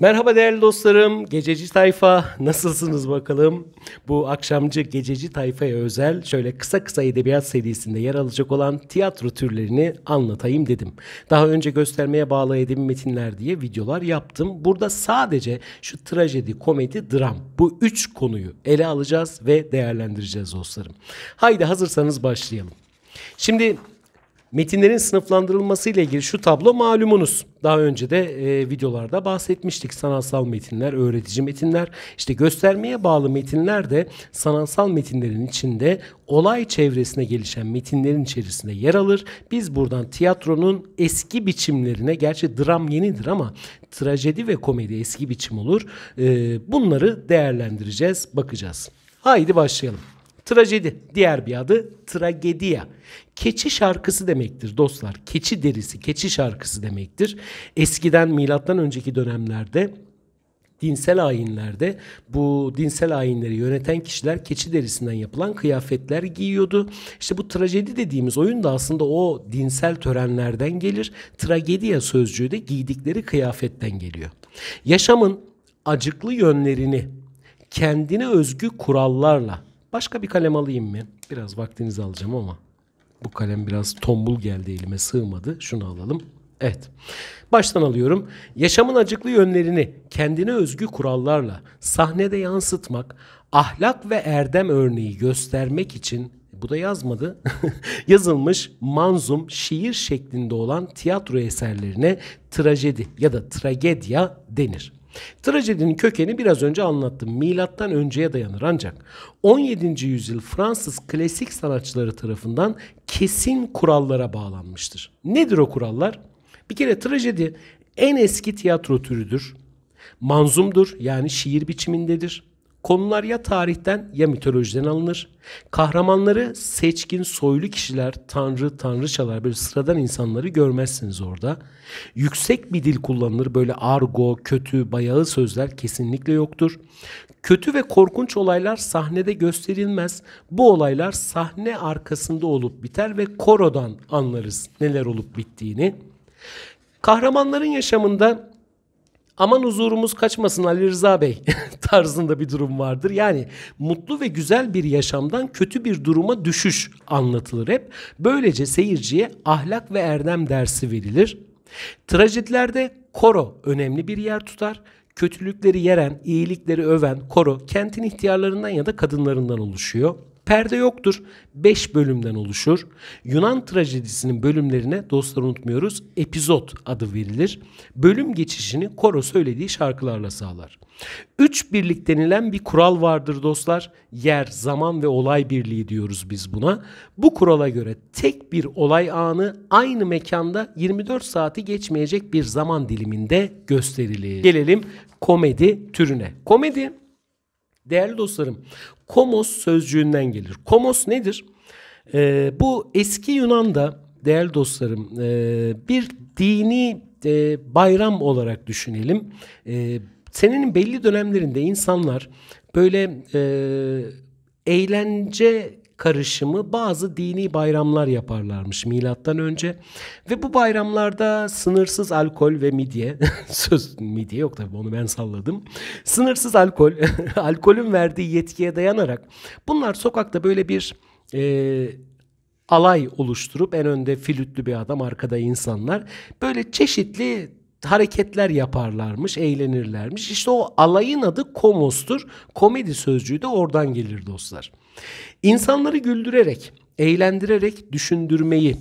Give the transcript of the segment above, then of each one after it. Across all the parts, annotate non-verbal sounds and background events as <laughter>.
Merhaba değerli dostlarım. Gececi tayfa nasılsınız bakalım? Bu akşamcı gececi tayfaya özel şöyle kısa kısa edebiyat serisinde yer alacak olan tiyatro türlerini anlatayım dedim. Daha önce göstermeye bağlı edebi metinler diye videolar yaptım. Burada sadece şu trajedi, komedi, dram bu üç konuyu ele alacağız ve değerlendireceğiz dostlarım. Haydi hazırsanız başlayalım. Şimdi Metinlerin sınıflandırılması ile ilgili şu tablo malumunuz. Daha önce de e, videolarda bahsetmiştik. Sanatsal metinler, öğretici metinler, işte göstermeye bağlı metinler de sanatsal metinlerin içinde olay çevresine gelişen metinlerin içerisinde yer alır. Biz buradan tiyatronun eski biçimlerine, gerçi dram yenidir ama trajedi ve komedi eski biçim olur. E, bunları değerlendireceğiz, bakacağız. Haydi başlayalım. Trajedi. Diğer bir adı tragedia. Keçi şarkısı demektir dostlar. Keçi derisi, keçi şarkısı demektir. Eskiden milattan önceki dönemlerde dinsel ayinlerde bu dinsel ayinleri yöneten kişiler keçi derisinden yapılan kıyafetler giyiyordu. İşte bu trajedi dediğimiz oyun da aslında o dinsel törenlerden gelir. Tragedia sözcüğü de giydikleri kıyafetten geliyor. Yaşamın acıklı yönlerini kendine özgü kurallarla Başka bir kalem alayım mı? Biraz vaktinizi alacağım ama bu kalem biraz tombul geldi elime sığmadı. Şunu alalım. Evet. Baştan alıyorum. Yaşamın acıklı yönlerini kendine özgü kurallarla sahnede yansıtmak, ahlak ve erdem örneği göstermek için bu da yazmadı. <laughs> yazılmış manzum şiir şeklinde olan tiyatro eserlerine trajedi ya da tragedya denir. Trajedinin kökeni biraz önce anlattım. Milattan önceye dayanır ancak 17. yüzyıl Fransız klasik sanatçıları tarafından kesin kurallara bağlanmıştır. Nedir o kurallar? Bir kere trajedi en eski tiyatro türüdür. Manzumdur yani şiir biçimindedir. Konular ya tarihten ya mitolojiden alınır. Kahramanları seçkin soylu kişiler, tanrı, tanrıçalar böyle sıradan insanları görmezsiniz orada. Yüksek bir dil kullanılır. Böyle argo, kötü, bayağı sözler kesinlikle yoktur. Kötü ve korkunç olaylar sahnede gösterilmez. Bu olaylar sahne arkasında olup biter ve korodan anlarız neler olup bittiğini. Kahramanların yaşamında aman huzurumuz kaçmasın Ali Rıza Bey <laughs> tarzında bir durum vardır. Yani mutlu ve güzel bir yaşamdan kötü bir duruma düşüş anlatılır hep. Böylece seyirciye ahlak ve erdem dersi verilir. Trajedilerde koro önemli bir yer tutar. Kötülükleri yeren, iyilikleri öven koro kentin ihtiyarlarından ya da kadınlarından oluşuyor. Perde yoktur. 5 bölümden oluşur. Yunan trajedisinin bölümlerine dostlar unutmuyoruz epizot adı verilir. Bölüm geçişini koro söylediği şarkılarla sağlar. Üç birlik denilen bir kural vardır dostlar. Yer, zaman ve olay birliği diyoruz biz buna. Bu kurala göre tek bir olay anı aynı mekanda 24 saati geçmeyecek bir zaman diliminde gösterilir. Gelelim komedi türüne. Komedi Değerli dostlarım, komos sözcüğünden gelir. Komos nedir? E, bu eski Yunan'da değerli dostlarım e, bir dini e, bayram olarak düşünelim. E, senenin belli dönemlerinde insanlar böyle e, eğlence karışımı bazı dini bayramlar yaparlarmış milattan önce. Ve bu bayramlarda sınırsız alkol ve midye, <laughs> söz midye yok tabii onu ben salladım. Sınırsız alkol, <laughs> alkolün verdiği yetkiye dayanarak bunlar sokakta böyle bir e, alay oluşturup en önde flütlü bir adam arkada insanlar böyle çeşitli hareketler yaparlarmış, eğlenirlermiş. İşte o alayın adı komostur. Komedi sözcüğü de oradan gelir dostlar. İnsanları güldürerek, eğlendirerek düşündürmeyi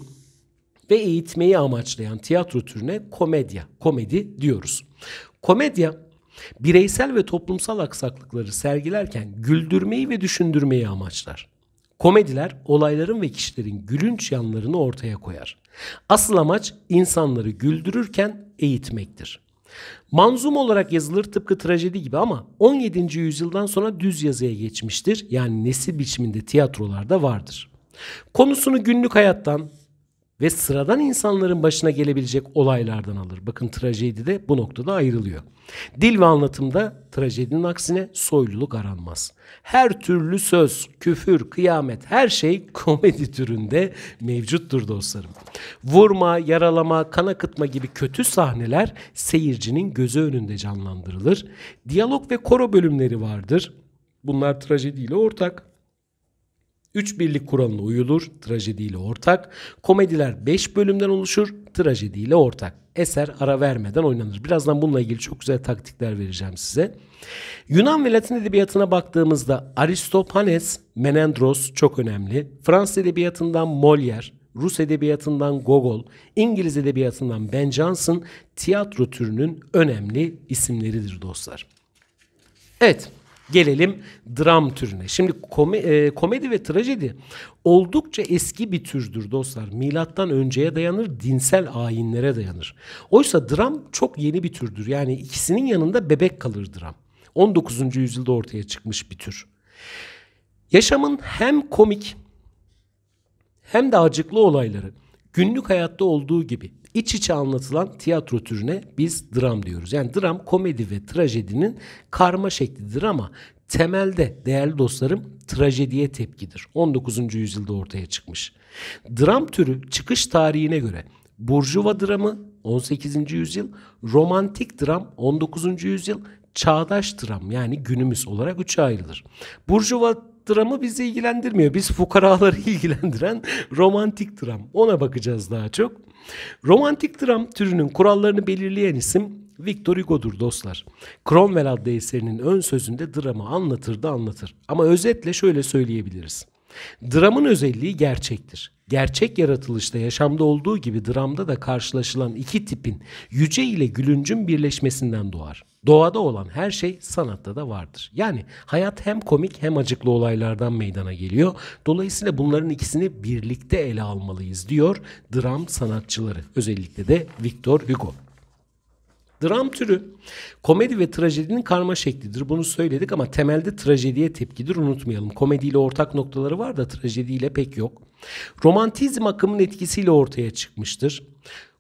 ve eğitmeyi amaçlayan tiyatro türüne komedya, komedi diyoruz. Komedya bireysel ve toplumsal aksaklıkları sergilerken güldürmeyi ve düşündürmeyi amaçlar. Komediler olayların ve kişilerin gülünç yanlarını ortaya koyar. Asıl amaç insanları güldürürken eğitmektir. Manzum olarak yazılır tıpkı trajedi gibi ama 17. yüzyıldan sonra düz yazıya geçmiştir. Yani nesi biçiminde tiyatrolarda vardır. Konusunu günlük hayattan, ve sıradan insanların başına gelebilecek olaylardan alır. Bakın trajedi de bu noktada ayrılıyor. Dil ve anlatımda trajedinin aksine soyluluk aranmaz. Her türlü söz, küfür, kıyamet her şey <laughs> komedi türünde mevcuttur dostlarım. Vurma, yaralama, kan akıtma gibi kötü sahneler seyircinin gözü önünde canlandırılır. Diyalog ve koro bölümleri vardır. Bunlar trajediyle ortak. Üç birlik kuralına uyulur, trajediyle ortak. Komediler 5 bölümden oluşur, trajediyle ortak. Eser ara vermeden oynanır. Birazdan bununla ilgili çok güzel taktikler vereceğim size. Yunan ve Latin edebiyatına baktığımızda Aristophanes, Menendros çok önemli. Fransız edebiyatından Molière, Rus edebiyatından Gogol, İngiliz edebiyatından Ben Jonson tiyatro türünün önemli isimleridir dostlar. Evet, Gelelim dram türüne. Şimdi komi, e, komedi ve trajedi oldukça eski bir türdür dostlar. Milattan önceye dayanır, dinsel ayinlere dayanır. Oysa dram çok yeni bir türdür. Yani ikisinin yanında bebek kalır dram. 19. yüzyılda ortaya çıkmış bir tür. Yaşamın hem komik hem de acıklı olayları günlük hayatta olduğu gibi iç içe anlatılan tiyatro türüne biz dram diyoruz. Yani dram komedi ve trajedinin karma şeklidir ama temelde değerli dostlarım trajediye tepkidir. 19. yüzyılda ortaya çıkmış. Dram türü çıkış tarihine göre Burjuva dramı 18. yüzyıl, romantik dram 19. yüzyıl, çağdaş dram yani günümüz olarak üçe ayrılır. Burjuva dramı bizi ilgilendirmiyor. Biz fukaraları <laughs> ilgilendiren romantik dram. Ona bakacağız daha çok. Romantik dram türünün kurallarını belirleyen isim Victor Hugo'dur dostlar. Cromwell adlı eserinin ön sözünde dramı anlatır da anlatır. Ama özetle şöyle söyleyebiliriz. Dramın özelliği gerçektir. Gerçek yaratılışta yaşamda olduğu gibi dramda da karşılaşılan iki tipin yüce ile gülüncün birleşmesinden doğar. Doğada olan her şey sanatta da vardır. Yani hayat hem komik hem acıklı olaylardan meydana geliyor. Dolayısıyla bunların ikisini birlikte ele almalıyız diyor dram sanatçıları. Özellikle de Victor Hugo. Dram türü komedi ve trajedinin karma şeklidir. Bunu söyledik ama temelde trajediye tepkidir unutmayalım. Komediyle ortak noktaları var da trajediyle pek yok. Romantizm akımının etkisiyle ortaya çıkmıştır.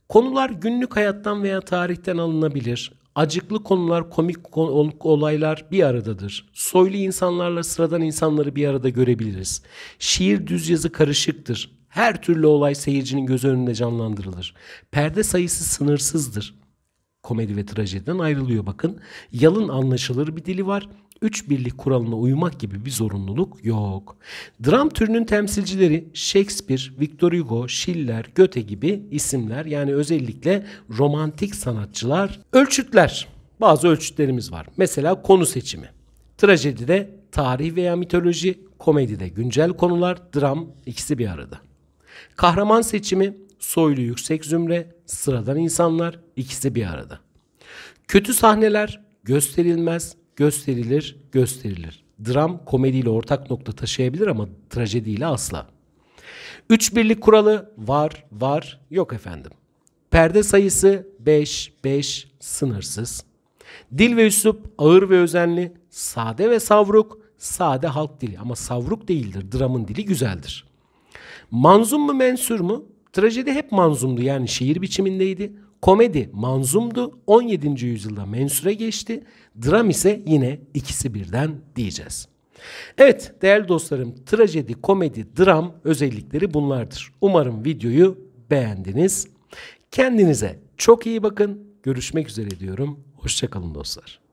Konular günlük hayattan veya tarihten alınabilir. Acıklı konular, komik olaylar bir aradadır. Soylu insanlarla sıradan insanları bir arada görebiliriz. Şiir düz yazı karışıktır. Her türlü olay seyircinin göz önünde canlandırılır. Perde sayısı sınırsızdır komedi ve trajediden ayrılıyor bakın. Yalın anlaşılır bir dili var. Üç birlik kuralına uymak gibi bir zorunluluk yok. Dram türünün temsilcileri Shakespeare, Victor Hugo, Schiller, Goethe gibi isimler yani özellikle romantik sanatçılar. Ölçütler, bazı ölçütlerimiz var. Mesela konu seçimi. Trajedide tarih veya mitoloji, komedide güncel konular, dram ikisi bir arada. Kahraman seçimi soylu yüksek zümre, sıradan insanlar ikisi bir arada. Kötü sahneler gösterilmez, gösterilir, gösterilir. Dram komediyle ortak nokta taşıyabilir ama trajediyle asla. Üç birlik kuralı var, var, yok efendim. Perde sayısı 5, 5, sınırsız. Dil ve üslup ağır ve özenli, sade ve savruk, sade halk dili ama savruk değildir. Dramın dili güzeldir. Manzum mu mensur mu? Trajedi hep manzumdu yani şiir biçimindeydi. Komedi manzumdu. 17. yüzyılda mensure geçti. Dram ise yine ikisi birden diyeceğiz. Evet değerli dostlarım trajedi, komedi, dram özellikleri bunlardır. Umarım videoyu beğendiniz. Kendinize çok iyi bakın. Görüşmek üzere diyorum. Hoşçakalın dostlar.